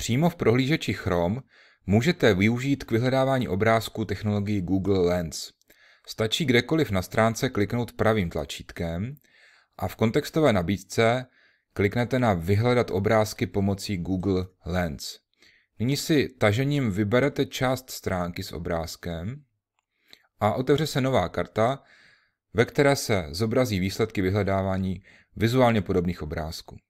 Přímo v prohlížeči Chrome můžete využít k vyhledávání obrázku technologii Google Lens. Stačí kdekoliv na stránce kliknout pravým tlačítkem a v kontextové nabídce kliknete na Vyhledat obrázky pomocí Google Lens. Nyní si tažením vyberete část stránky s obrázkem a otevře se nová karta, ve které se zobrazí výsledky vyhledávání vizuálně podobných obrázků.